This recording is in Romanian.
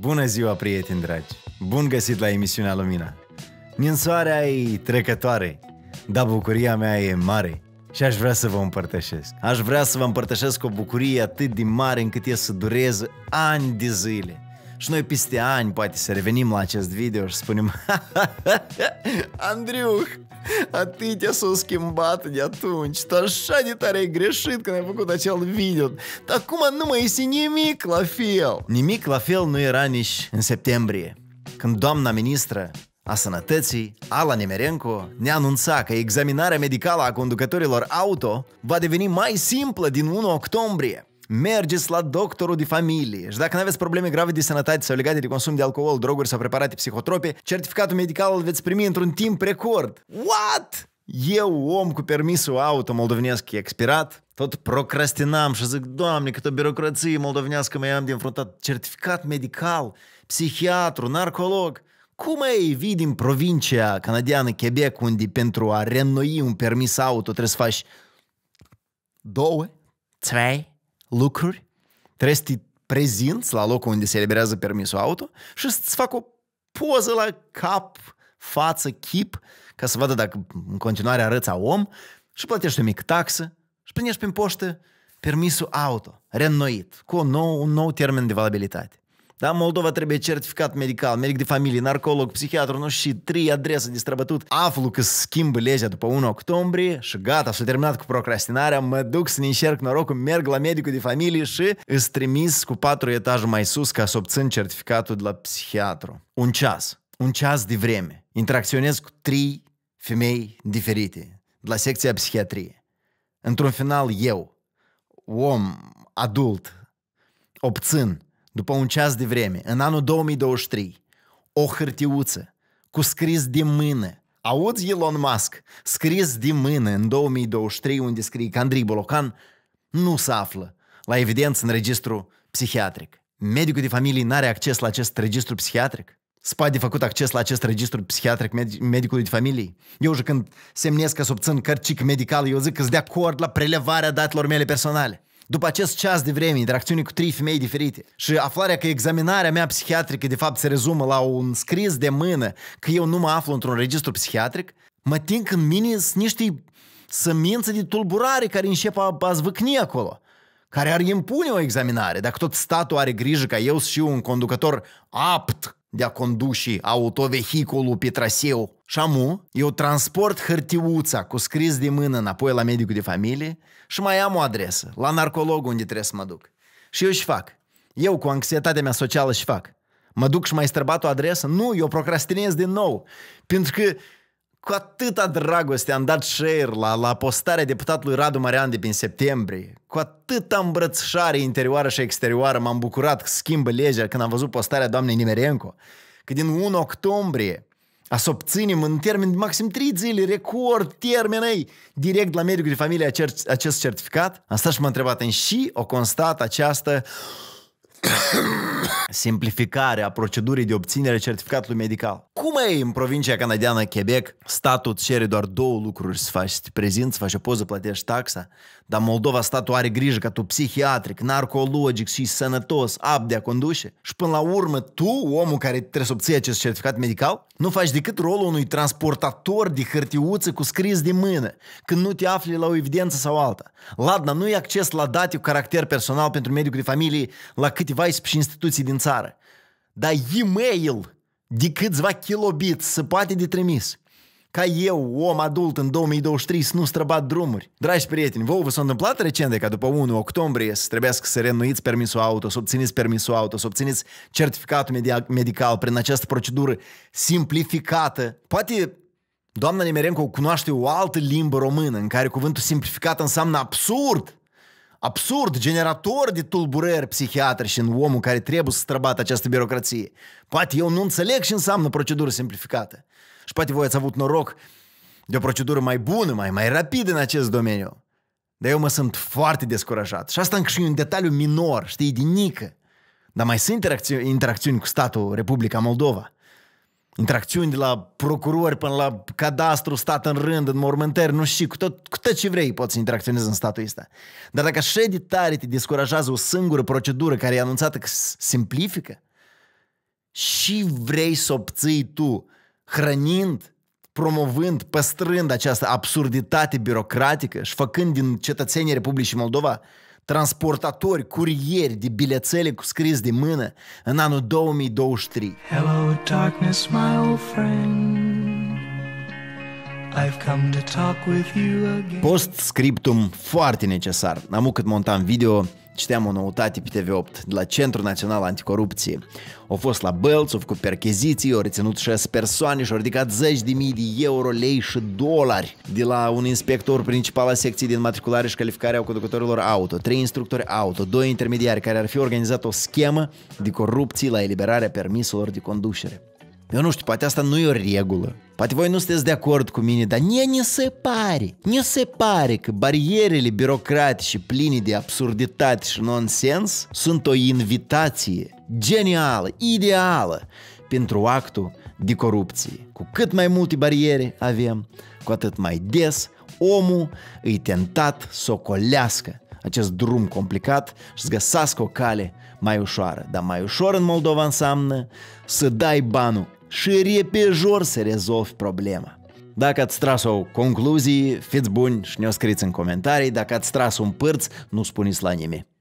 Bună ziua, prieteni dragi! Bun găsit la emisiunea Lumina! Ninsoarea e trecătoare, dar bucuria mea e mare și aș vrea să vă împărtășesc. Aș vrea să vă împărtășesc o bucurie atât de mare încât e să dureze ani de zile și noi peste ani poate să revenim la acest video și spunem Andriuh, atâtea s-au schimbat de atunci, tu așa de tare ai greșit când ai făcut acel video, dar acum nu mai este nimic la fel. Nimic la fel nu era nici în septembrie, când doamna ministră a Sănătății, Ala Nemerenco ne anunța că examinarea medicală a conducătorilor auto va deveni mai simplă din 1 octombrie mergeți la doctorul de familie și dacă nu aveți probleme grave de sănătate sau legate de consum de alcool, droguri sau preparate psihotrope, certificatul medical îl veți primi într-un timp record. What? Eu, om cu permisul auto moldovenesc expirat, tot procrastinam și zic, doamne, câtă birocrație moldovenească mai am de înfruntat. Certificat medical, psihiatru, narcolog. Cum ai vii din provincia canadiană Quebec, unde pentru a reînnoi un permis auto trebuie să faci două, trei, lucruri, trebuie să te prezinți la locul unde se eliberează permisul auto și să-ți fac o poză la cap, față, chip, ca să vadă dacă în continuare arăți a om și plătești o mică taxă și primești prin poștă permisul auto, reînnoit, cu un nou, un nou termen de valabilitate. Da? Moldova trebuie certificat medical, medic de familie, narcolog, psihiatru, nu și trei adrese de străbătut. Aflu că schimbă legea după 1 octombrie și gata, s-a terminat cu procrastinarea, mă duc să ne încerc norocul, merg la medicul de familie și îți trimis cu patru etaje mai sus ca să obțin certificatul de la psihiatru. Un ceas, un ceas de vreme. Interacționez cu trei femei diferite de la secția psihiatrie. Într-un final, eu, om, adult, obțin după un ceas de vreme, în anul 2023, o hârtiuță cu scris de mână. Auzi Elon Musk, scris de mână în 2023, unde scrie că Andrei Bolocan nu se află la evidență în registru psihiatric. Medicul de familie nu are acces la acest registru psihiatric? Spa de făcut acces la acest registru psihiatric med- medicului de familie? Eu și când semnez că să obțin cărcic medical, eu zic că sunt de acord la prelevarea datelor mele personale. După acest ceas de vreme, interacțiuni cu trei femei diferite și aflarea că examinarea mea psihiatrică de fapt se rezumă la un scris de mână că eu nu mă aflu într-un registru psihiatric, mă tinc în mine niște sămințe de tulburare care începe a, a zvâcni acolo, care ar impune o examinare dacă tot statul are grijă ca eu să un conducător apt de a conduce autovehiculul pe traseu Șamu, eu transport hârtiuța cu scris de mână înapoi la medicul de familie și mai am o adresă, la narcolog unde trebuie să mă duc. Și eu și fac. Eu cu anxietatea mea socială și fac. Mă duc și mai străbat o adresă? Nu, eu procrastinez din nou. Pentru că cu atâta dragoste am dat share la, la postarea deputatului Radu Marian de prin septembrie. Cu atâta îmbrățișare interioară și exterioară m-am bucurat că schimbă legea când am văzut postarea doamnei Nimerenco. Că din 1 octombrie a să obținem în termen maxim 3 zile, record, termenei, direct la medicul de familie acest certificat? Asta și m-a întrebat în și o constat această Simplificarea procedurii de obținere certificatului medical. Cum e în provincia canadiană Quebec, statul îți cere doar două lucruri să faci, să te prezinți, să faci o poză, plătești taxa, dar Moldova statul are grijă ca tu psihiatric, narcologic și sănătos, a conduce și până la urmă tu, omul care trebuie să obții acest certificat medical, nu faci decât rolul unui transportator de hârtiuță cu scris de mână, când nu te afli la o evidență sau alta. Ladna, nu e acces la date cu caracter personal pentru medicul de familie la câte device și instituții din țară. Dar e-mail de câțiva kilobits se poate de trimis. Ca eu, om adult în 2023, să nu străbat drumuri. Dragi prieteni, vouă vă s-a întâmplat de ca după 1 octombrie să trebuiască să renuiți permisul auto, să obțineți permisul auto, să obțineți certificatul medical prin această procedură simplificată. Poate Doamna Nemerenco cunoaște o altă limbă română în care cuvântul simplificat înseamnă absurd absurd, generator de tulburări psihiatrici în omul care trebuie să străbată această birocrație. Poate eu nu înțeleg ce înseamnă procedură simplificată. Și poate voi ați avut noroc de o procedură mai bună, mai, mai rapidă în acest domeniu. Dar eu mă sunt foarte descurajat. Și asta încă și un detaliu minor, știi, din nică. Dar mai sunt interacțiuni, interacțiuni cu statul Republica Moldova interacțiuni de la procurori până la cadastru, stat în rând, în mormântări, nu știu, cu tot, cu tot ce vrei poți să interacționezi în statul ăsta. Dar dacă așa de tare te descurajează o singură procedură care e anunțată că simplifică și vrei să obții tu hrănind, promovând, păstrând această absurditate birocratică și făcând din cetățenii Republicii Moldova transportatori, curieri de bilețele cu scris de mână în anul 2023. Hello, darkness, my old friend. I've come to talk with you again. Post scriptum foarte necesar. Am cât montam video, Citeam o noutate pe TV8 de la Centrul Național Anticorupție. Au fost la Bălț, au făcut percheziții, au reținut 6 persoane și au ridicat zeci de mii de euro, lei și dolari de la un inspector principal al secției din matriculare și calificare a conducătorilor auto, trei instructori auto, doi intermediari care ar fi organizat o schemă de corupție la eliberarea permiselor de conducere. Eu nu știu, poate asta nu e o regulă. Poate voi nu sunteți de acord cu mine, dar mie ne se pare, ne se pare că barierele birocratice pline de absurditate și nonsens sunt o invitație genială, ideală pentru actul de corupție. Cu cât mai multe bariere avem, cu atât mai des omul îi tentat să o colească acest drum complicat și să găsească o cale mai ușoară. Dar mai ușor în Moldova înseamnă să dai banul și repejor să rezolvi problema. Dacă ați tras o concluzie, fiți buni și ne-o scriți în comentarii. Dacă ați tras un pârț, nu spuneți la nimeni.